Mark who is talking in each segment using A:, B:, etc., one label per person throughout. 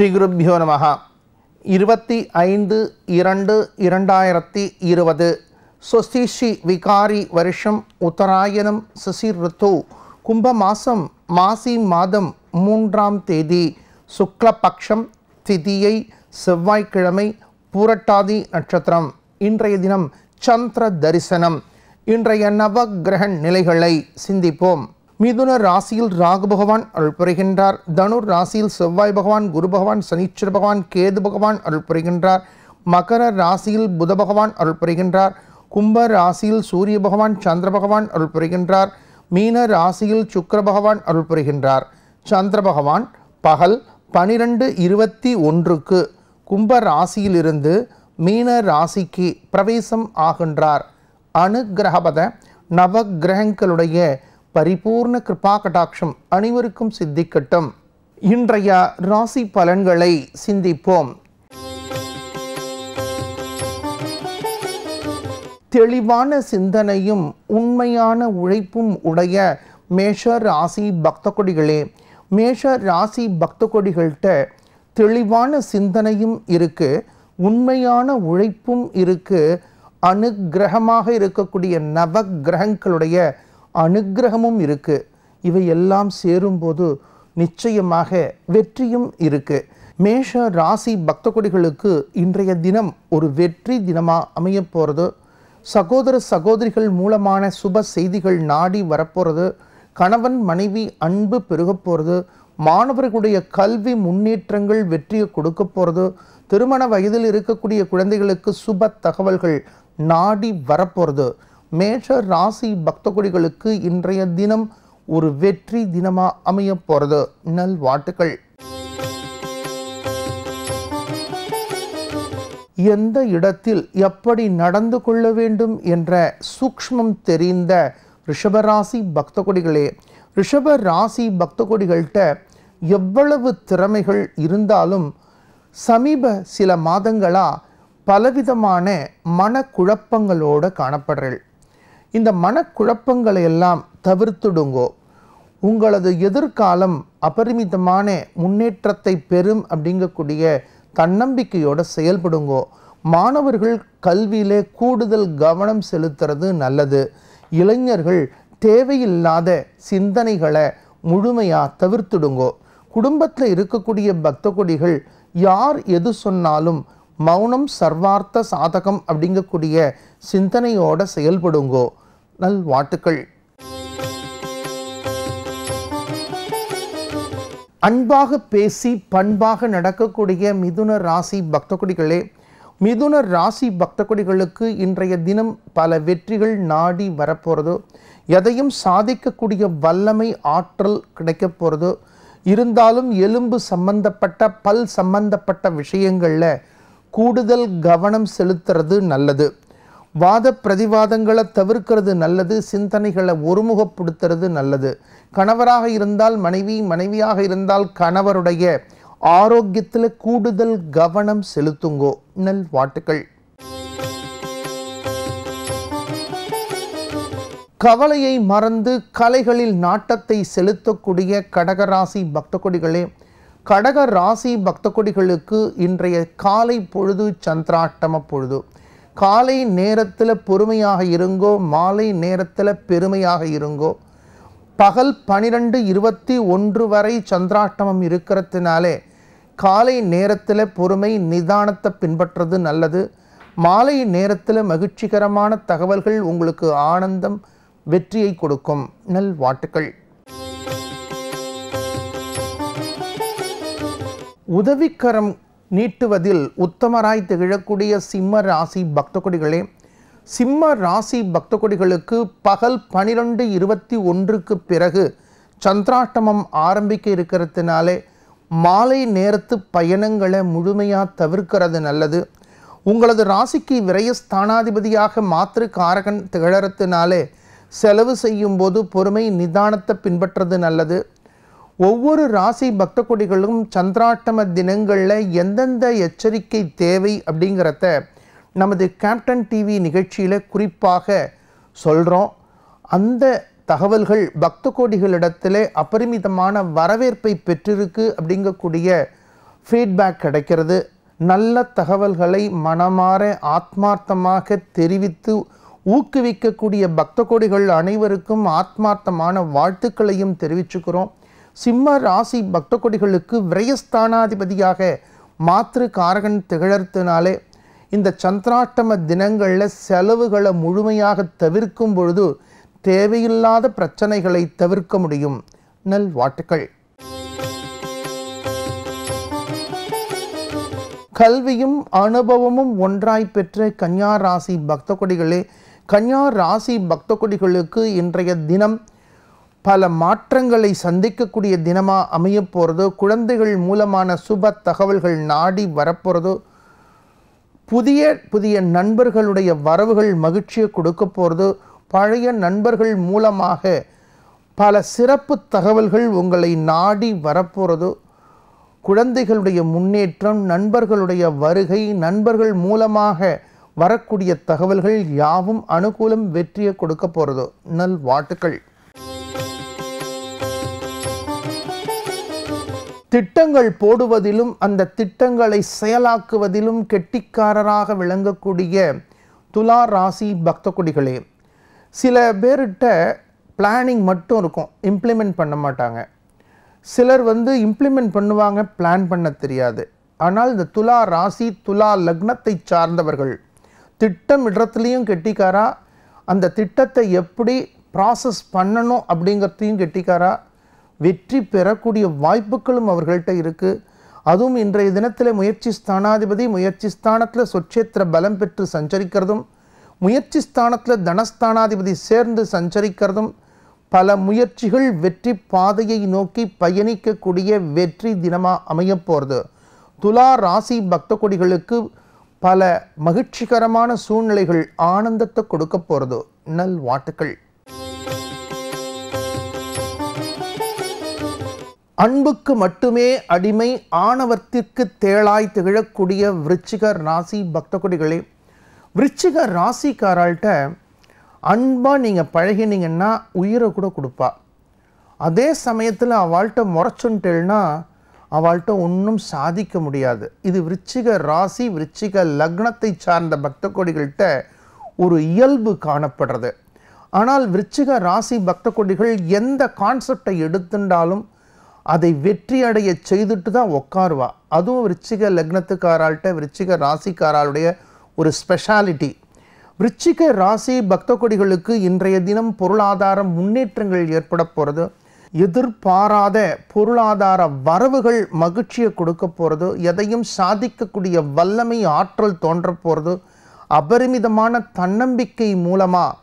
A: ஸ்ரீகுருப்யோ நம இருபத்தி ஐந்து இரண்டு இரண்டாயிரத்தி இருபது ஸ்வஸ்தி ஸ்ரீ விகாரி வருஷம் உத்தராயணம் சிசிர் ரித்து கும்ப மாசம் மாசி மாதம் மூன்றாம் தேதி சுக்லபக்ஷம் திதியை செவ்வாய்க்கிழமை பூரட்டாதி நட்சத்திரம் இன்றைய தினம் சந்திர தரிசனம் இன்றைய நவகிரக நிலைகளை சிந்திப்போம் மிதுன ராசியில் ராகு பகவான் அருள் புரிகின்றார் தனுர் ராசியில் செவ்வாய் பகவான் குரு பகவான் சனீஸ்வர பகவான் கேது பகவான் அருள் புரிகின்றார் மகர ராசியில் புத பகவான் அருள் புரிகின்றார் கும்ப ராசியில் சூரிய பகவான் சந்திர பகவான் அருள் புரிகின்றார் மீன ராசியில் சுக்கர பகவான் அருள் புரிகின்றார் சந்திர பகவான் பகல் பனிரெண்டு இருபத்தி ஒன்றுக்கு கும்ப ராசியிலிருந்து மீன ராசிக்கு பிரவேசம் ஆகின்றார் அனுகிரகபத நவகிரகங்களுடைய பரிபூர்ண கிருபா கடாட்சம் அனைவருக்கும் சித்திக்கட்டும் இன்றைய ராசி பலன்களை சிந்திப்போம் தெளிவான சிந்தனையும் உண்மையான உழைப்பும் உடைய மேஷ ராசி பக்த கொடிகளே மேஷ ராசி பக்த கொடிகள்கிட்ட தெளிவான சிந்தனையும் இருக்கு உண்மையான உழைப்பும் இருக்கு அனுகிரகமாக இருக்கக்கூடிய நவ கிரகங்களுடைய அனுகிரகமும் இருக்குது இவை எல்லாம் சேரும்போது நிச்சயமாக வெற்றியும் இருக்குது மேஷ ராசி பக்த கொடிகளுக்கு இன்றைய தினம் ஒரு வெற்றி தினமாக அமைய போகிறது சகோதர சகோதரிகள் மூலமான சுப செய்திகள் நாடி வரப்போகிறது கணவன் மனைவி அன்பு பெருக போகிறது மாணவர்களுடைய கல்வி முன்னேற்றங்கள் வெற்றியை கொடுக்க போகிறது திருமண வயதில் இருக்கக்கூடிய குழந்தைகளுக்கு சுப தகவல்கள் நாடி வரப்போகிறது மேஷ ராசி பக்தகுடிகளுக்கு இன்றைய தினம் ஒரு வெற்றி தினமாக அமைய போகிறது நல் வாட்டுக்கள் எந்த இடத்தில் எப்படி நடந்து கொள்ள வேண்டும் என்ற சூக்மம் தெரிந்த ரிஷபராசி பக்தகொடிகளே ரிஷப ராசி பக்தகொடிகள்கிட்ட எவ்வளவு திறமைகள் இருந்தாலும் சமீப சில மாதங்களாக பலவிதமான மனக்குழப்பங்களோடு காணப்படுறேன் இந்த மனக்குழப்பங்களை எல்லாம் தவிர்த்துடுங்கோ உங்களது எதிர்காலம் அபரிமிதமான முன்னேற்றத்தை பெறும் அப்படிங்கக்கூடிய தன்னம்பிக்கையோட செயல்படுங்கோ மாணவர்கள் கல்வியிலே கூடுதல் கவனம் செலுத்துறது நல்லது இளைஞர்கள் தேவையில்லாத சிந்தனைகளை முழுமையாக தவிர்த்துடுங்கோ குடும்பத்தில் இருக்கக்கூடிய பக்த கொடிகள் யார் எது சொன்னாலும் மௌனம் சர்வார்த்த சாதகம் அப்படிங்கக்கூடிய சிந்தனையோட செயல்படுங்கோ நல் வாட்டுக்கள் அன்பாக பேசி பண்பாக நடக்கக்கூடிய மிதுன ராசி பக்தகுடிகளே மிதுன ராசி பக்தகுடிகளுக்கு இன்றைய தினம் பல வெற்றிகள் நாடி வரப்போகிறதோ எதையும் சாதிக்கக்கூடிய வல்லமை ஆற்றல் கிடைக்க போகிறது இருந்தாலும் எலும்பு சம்பந்தப்பட்ட பல் சம்பந்தப்பட்ட விஷயங்களில் கூடுதல் கவனம் செலுத்துறது நல்லது வாத பிரதிவாதங்களை தவிர்க்கிறது நல்லது சிந்தனைகளை ஒருமுகப்படுத்துறது நல்லது கணவராக இருந்தால் மனைவி மனைவியாக இருந்தால் கணவருடைய ஆரோக்கியத்தில் கூடுதல் கவனம் செலுத்துங்கோ நல் வாட்டுக்கள் கவலையை மறந்து கலைகளில் நாட்டத்தை செலுத்தக்கூடிய கடகராசி பக்தகொடிகளே கடக ராசி பக்த கொடிகளுக்கு இன்றைய காலை பொழுது சந்திராட்டம பொழுது காலை நேரத்தில் பொறுமையாக இருங்கோ மாலை நேரத்தில் பெருமையாக இருங்கோ பகல் பனிரெண்டு இருபத்தி ஒன்று வரை சந்திராட்டமம் இருக்கிறதுனாலே காலை நேரத்தில் பொறுமை நிதானத்தை பின்பற்றுறது நல்லது மாலை நேரத்தில் மகிழ்ச்சிகரமான தகவல்கள் உங்களுக்கு ஆனந்தம் வெற்றியை கொடுக்கும் நல் வாட்டுக்கள் உதவிக்கரம் நீட்டுவதில் உத்தமராய் திகழக்கூடிய சிம்ம ராசி பக்தகொடிகளே சிம்ம ராசி பக்தகொடிகளுக்கு பகல் பனிரெண்டு இருபத்தி ஒன்றுக்கு பிறகு சந்திராஷ்டமம் ஆரம்பிக்க இருக்கிறதுனாலே மாலை நேரத்து பயணங்களை முழுமையாக தவிர்க்கிறது நல்லது உங்களது ராசிக்கு ஸ்தானாதிபதியாக மாத்திரு காரகன் திகழறதுனாலே செலவு செய்யும்போது பொறுமை நிதானத்தை பின்பற்றது நல்லது ஒவ்வொரு ராசி பக்த கொடிகளும் சந்திராட்டம தினங்களில் எந்தெந்த எச்சரிக்கை தேவை அப்படிங்கிறத நமது கேப்டன் டிவி நிகழ்ச்சியில் குறிப்பாக சொல்கிறோம் அந்த தகவல்கள் பக்த கோடிகளிடத்தில் அபரிமிதமான வரவேற்பை பெற்றிருக்கு அப்படிங்கக்கூடிய ஃபீட்பேக் கிடைக்கிறது நல்ல தகவல்களை மனமாற ஆத்மார்த்தமாக தெரிவித்து ஊக்குவிக்கக்கூடிய பக்த கோடிகள் அனைவருக்கும் ஆத்மார்த்தமான வாழ்த்துக்களையும் தெரிவிச்சுக்கிறோம் சிம்ம ராசி பக்த விரயஸ்தானாதிபதியாக மாத்திரு காரகன் திகழ்த்தினாலே இந்த சந்திராஷ்டம தினங்களில் செலவுகளை முழுமையாக தவிர்க்கும் பொழுது தேவையில்லாத பிரச்சனைகளை தவிர்க்க முடியும் நல் வாட்டுக்கள் கல்வியும் அனுபவமும் ஒன்றாய் பெற்ற கன்யா ராசி பக்த கொடிகளே கன்யா ராசி பக்த இன்றைய தினம் பல மாற்றங்களை சந்திக்கக்கூடிய தினமாக அமைய போகிறதோ குழந்தைகள் மூலமான சுப தகவல்கள் நாடி வரப்போகிறதோ புதிய புதிய நண்பர்களுடைய வரவுகள் மகிழ்ச்சியை கொடுக்க போகிறது பழைய நண்பர்கள் மூலமாக பல சிறப்பு தகவல்கள் உங்களை நாடி வரப்போகிறதோ குழந்தைகளுடைய முன்னேற்றம் நண்பர்களுடைய வருகை நண்பர்கள் மூலமாக வரக்கூடிய தகவல்கள் யாவும் அனுகூலம் வெற்றியை கொடுக்க போகிறதோ நல் வாழ்த்துக்கள் திட்டங்கள் போடுவதிலும் அந்த திட்டங்களை செயலாக்குவதிலும் கெட்டிக்காரராக விளங்கக்கூடிய துலா ராசி பக்த குடிகளே சில பேர்கிட்ட பிளானிங் மட்டும் இருக்கும் இம்ப்ளிமெண்ட் பண்ண மாட்டாங்க சிலர் வந்து இம்ப்ளிமெண்ட் பண்ணுவாங்க பிளான் பண்ண தெரியாது ஆனால் இந்த துலா ராசி துலா லக்னத்தை சார்ந்தவர்கள் திட்டம் இடத்துலையும் கெட்டிக்காரா அந்த திட்டத்தை எப்படி ப்ராசஸ் பண்ணணும் அப்படிங்கிறதையும் கெட்டிக்காரா வெற்றி பெறக்கூடிய வாய்ப்புகளும் அவர்கள்ட்ட இருக்குது அதுவும் இன்றைய தினத்தில் முயற்சி ஸ்தானாதிபதி முயற்சி ஸ்தானத்தில் சொச்சேத்திர பலம் பெற்று சஞ்சரிக்கிறதும் முயற்சி ஸ்தானத்தில் தனஸ்தானாதிபதி சேர்ந்து சஞ்சரிக்கிறதும் பல முயற்சிகள் வெற்றி பாதையை நோக்கி பயணிக்கக்கூடிய வெற்றி தினமாக அமையப்போகிறது துலா ராசி பக்த கொடிகளுக்கு பல மகிழ்ச்சிகரமான சூழ்நிலைகள் ஆனந்தத்தை கொடுக்க போகிறது நல் வாட்டுக்கள் அன்புக்கு மட்டுமே அடிமை ஆணவத்திற்கு தேளாய் திகழக்கூடிய விருச்சிகர் ராசி பக்த கொடிகளே விருச்சிக ராசிக்காரால்கிட்ட அன்பாக நீங்கள் பழகினீங்கன்னா உயிரை கூட கொடுப்பா அதே சமயத்தில் அவள்கிட்ட முறைச்சுன்ட்டுனா அவள்கிட்ட ஒன்றும் சாதிக்க முடியாது இது விருச்சிக ராசி விருச்சிக லக்னத்தை சார்ந்த பக்த கொடிகள்கிட்ட ஒரு இயல்பு காணப்படுறது ஆனால் விருச்சிக ராசி பக்த கொடிகள் எந்த கான்செப்டை எடுத்துண்டாலும் அதை வெற்றி அடைய செய்துட்டு தான் உட்காருவா அதுவும் விருச்சிக லக்னத்துக்காரால்கிட்ட விருச்சிக ராசிக்காராளுடைய ஒரு ஸ்பெஷாலிட்டி விருச்சிக ராசி பக்த கொடிகளுக்கு இன்றைய தினம் பொருளாதார முன்னேற்றங்கள் ஏற்பட போகிறது எதிர்பாராத பொருளாதார வரவுகள் மகிழ்ச்சியை கொடுக்க போகிறது எதையும் சாதிக்கக்கூடிய வல்லமை ஆற்றல் தோன்ற போகிறது அபரிமிதமான தன்னம்பிக்கை மூலமாக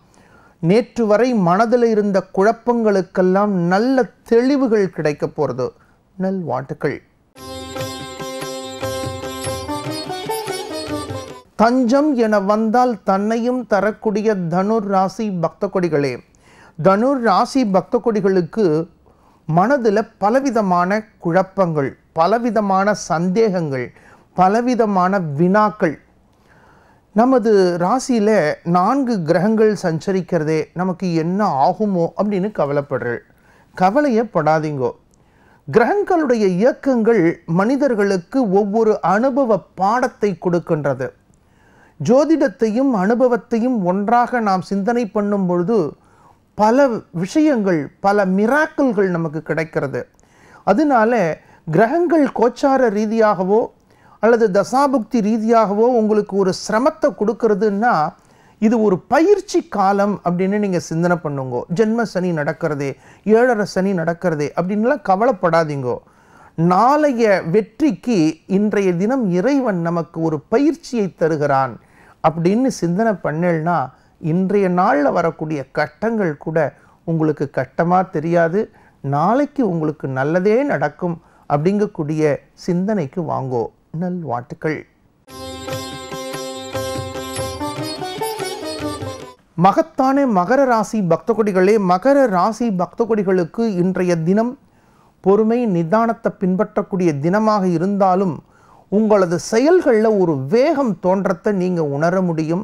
A: நேற்று வரை மனதில் இருந்த குழப்பங்களுக்கெல்லாம் நல்ல தெளிவுகள் கிடைக்க போகிறது வாட்டுக்கள் தஞ்சம் என வந்தால் தன்னையும் தரக்கூடிய தனுர் ராசி பக்த கொடிகளே தனுர் ராசி பக்த கொடிகளுக்கு மனதில் பலவிதமான குழப்பங்கள் பலவிதமான சந்தேகங்கள் பலவிதமான வினாக்கள் நமது ராசியில் நான்கு கிரகங்கள் சஞ்சரிக்கிறதே நமக்கு என்ன ஆகுமோ அப்படின்னு கவலைப்படுறள் கவலையை படாதீங்கோ கிரகங்களுடைய இயக்கங்கள் மனிதர்களுக்கு ஒவ்வொரு அனுபவ பாடத்தை கொடுக்கின்றது ஜோதிடத்தையும் அனுபவத்தையும் ஒன்றாக நாம் சிந்தனை பண்ணும் பொழுது பல விஷயங்கள் பல மிராக்கல்கள் நமக்கு கிடைக்கிறது அதனால கிரகங்கள் கோச்சார ரீதியாகவோ அல்லது தசாபுக்தி ரீதியாகவோ உங்களுக்கு ஒரு சிரமத்தை கொடுக்கறதுன்னா இது ஒரு பயிற்சி காலம் அப்படின்னு நீங்கள் சிந்தனை பண்ணுங்கோ ஜென்ம சனி நடக்கிறதே ஏழரை சனி நடக்கிறதே அப்படின்லாம் கவலைப்படாதீங்கோ நாளைய வெற்றிக்கு இன்றைய தினம் இறைவன் நமக்கு ஒரு பயிற்சியை தருகிறான் அப்படின்னு சிந்தனை பண்ணல்னா இன்றைய நாளில் வரக்கூடிய கட்டங்கள் கூட உங்களுக்கு கட்டமாக தெரியாது நாளைக்கு உங்களுக்கு நல்லதே நடக்கும் அப்படிங்கக்கூடிய சிந்தனைக்கு வாங்கோ நல்வாழ்த்துக்கள் மகத்தான மகர ராசி பக்தகொடிகளே மகர ராசி பக்தகொடிகளுக்கு இன்றைய தினம் பொறுமை நிதானத்தை பின்பற்றக்கூடிய தினமாக இருந்தாலும் உங்களது செயல்களில் ஒரு வேகம் தோன்றத்தை நீங்கள் உணர முடியும்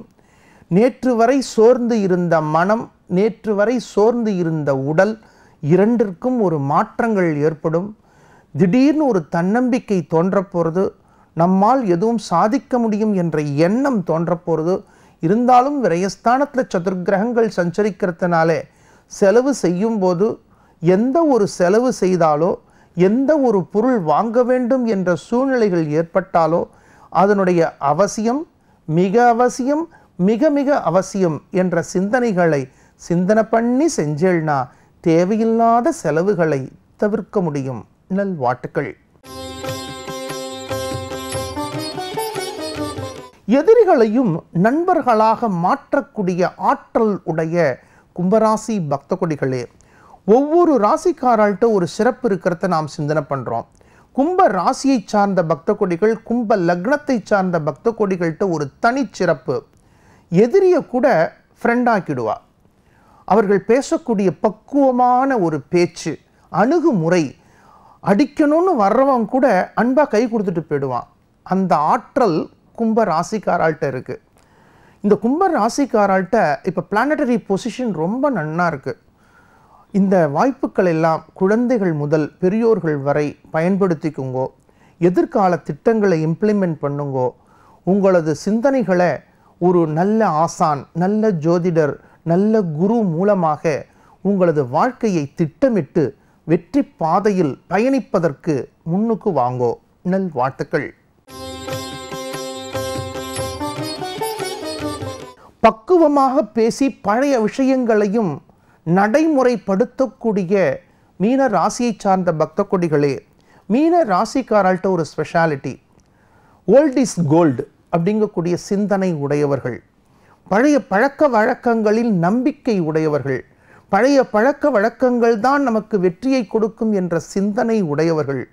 A: நேற்று வரை சோர்ந்து இருந்த மனம் நேற்று வரை சோர்ந்து இருந்த உடல் இரண்டிற்கும் ஒரு மாற்றங்கள் ஏற்படும் திடீர்னு ஒரு தன்னம்பிக்கை தோன்ற நம்மால் எதுவும் சாதிக்க முடியும் என்ற எண்ணம் தோன்றப்போகிறது இருந்தாலும் விரயஸ்தானத்தில் சதுர்கிரகங்கள் சஞ்சரிக்கிறதுனாலே செலவு செய்யும்போது எந்த ஒரு செலவு செய்தாலோ எந்த ஒரு பொருள் வாங்க வேண்டும் என்ற சூழ்நிலைகள் ஏற்பட்டாலோ அதனுடைய அவசியம் மிக அவசியம் மிக மிக அவசியம் என்ற சிந்தனைகளை சிந்தனை பண்ணி செஞ்சேள்னா தேவையில்லாத செலவுகளை தவிர்க்க முடியும் நல்வாட்டுக்கள் எதிரிகளையும் நண்பர்களாக மாற்றக்கூடிய ஆற்றல் உடைய கும்பராசி பக்த கொடிகளே ஒவ்வொரு ராசிக்காரால்கிட்ட ஒரு சிறப்பு இருக்கிறத நாம் சிந்தனை பண்ணுறோம் கும்ப ராசியை சார்ந்த பக்த கொடிகள் கும்ப லக்னத்தை சார்ந்த பக்த கொடிகள்கிட்ட ஒரு தனிச்சிறப்பு எதிரியை கூட ஃப்ரெண்டாக்கிடுவா அவர்கள் பேசக்கூடிய பக்குவமான ஒரு பேச்சு அணுகுமுறை அடிக்கணும்னு வர்றவன் கூட அன்பாக கை கொடுத்துட்டு போயிடுவான் அந்த ஆற்றல் கும்ப ராசிக்காரால்கிட்ட இருக்குது இந்த கும்ப ராசிக்காரால்கிட்ட இப்போ பிளானட்டரி பொசிஷன் ரொம்ப நன்னாக இருக்குது இந்த வாய்ப்புகள் எல்லாம் குழந்தைகள் முதல் பெரியோர்கள் வரை பயன்படுத்திக்குங்கோ எதிர்கால திட்டங்களை இம்ப்ளிமெண்ட் பண்ணுங்கோ உங்களது சிந்தனைகளை ஒரு நல்ல ஆசான் நல்ல ஜோதிடர் நல்ல குரு மூலமாக உங்களது வாழ்க்கையை திட்டமிட்டு வெற்றி பாதையில் பயணிப்பதற்கு முன்னுக்கு வாங்கோ நல் வாழ்த்துக்கள் பக்குவமாக பேசி பழைய விஷயங்களையும் நடைமுறைப்படுத்தக்கூடிய மீன ராசியை சார்ந்த பக்த கொடிகளே மீன ராசிக்காரால்கிட்ட ஒரு ஸ்பெஷாலிட்டி ஓல்ட் இஸ் கோல்டு அப்படிங்கக்கூடிய சிந்தனை உடையவர்கள் பழைய பழக்க வழக்கங்களில் நம்பிக்கை உடையவர்கள் பழைய பழக்க வழக்கங்கள் தான் நமக்கு வெற்றியை கொடுக்கும் என்ற சிந்தனை உடையவர்கள்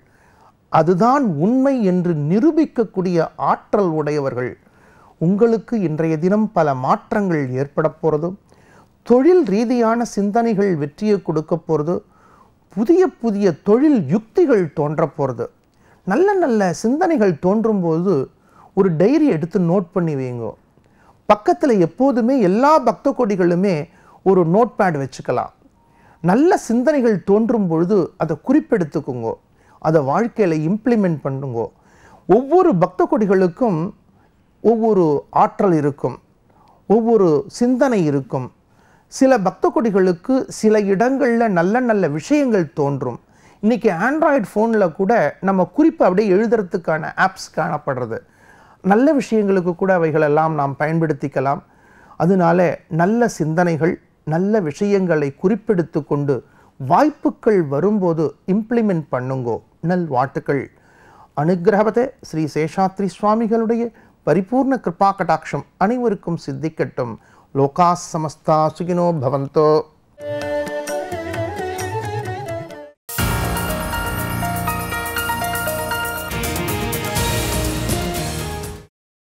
A: அதுதான் உண்மை என்று நிரூபிக்கக்கூடிய ஆற்றல் உடையவர்கள் உங்களுக்கு இன்றைய தினம் பல மாற்றங்கள் ஏற்பட போகிறது தொழில் ரீதியான சிந்தனைகள் வெற்றியை கொடுக்க போகிறது புதிய புதிய தொழில் யுக்திகள் தோன்ற போகிறது நல்ல நல்ல சிந்தனைகள் தோன்றும்போது ஒரு டைரி எடுத்து நோட் பண்ணி வைங்க பக்கத்தில் எப்போதுமே எல்லா பக்த கொடிகளுமே ஒரு நோட் பேட் வச்சுக்கலாம் நல்ல சிந்தனைகள் தோன்றும் பொழுது அதை குறிப்பெடுத்துக்குங்கோ அதை வாழ்க்கையில் இம்ப்ளிமெண்ட் பண்ணுங்கோ ஒவ்வொரு பக்த கொடிகளுக்கும் ஒவ்வொரு ஆற்றல் இருக்கும் ஒவ்வொரு சிந்தனை இருக்கும் சில பக்த கொடிகளுக்கு சில இடங்களில் நல்ல நல்ல விஷயங்கள் தோன்றும் இன்றைக்கி ஆண்ட்ராய்டு ஃபோனில் கூட நம்ம குறிப்பு அப்படியே எழுதுறதுக்கான ஆப்ஸ் காணப்படுறது நல்ல விஷயங்களுக்கு கூட அவைகளெல்லாம் நாம் பயன்படுத்திக்கலாம் அதனால நல்ல சிந்தனைகள் நல்ல விஷயங்களை குறிப்பெடுத்து கொண்டு வாய்ப்புகள் வரும்போது இம்ப்ளிமெண்ட் பண்ணுங்கோ நல் வாட்டுக்கள் அனுகிரகத்தை ஸ்ரீ சேஷாத்ரி சுவாமிகளுடைய பரிபூர்ண கிருபா கடாட்சம் அனைவருக்கும் சித்திக்கட்டும் லோகா சமஸ்தா சுகினோ பவந்தோ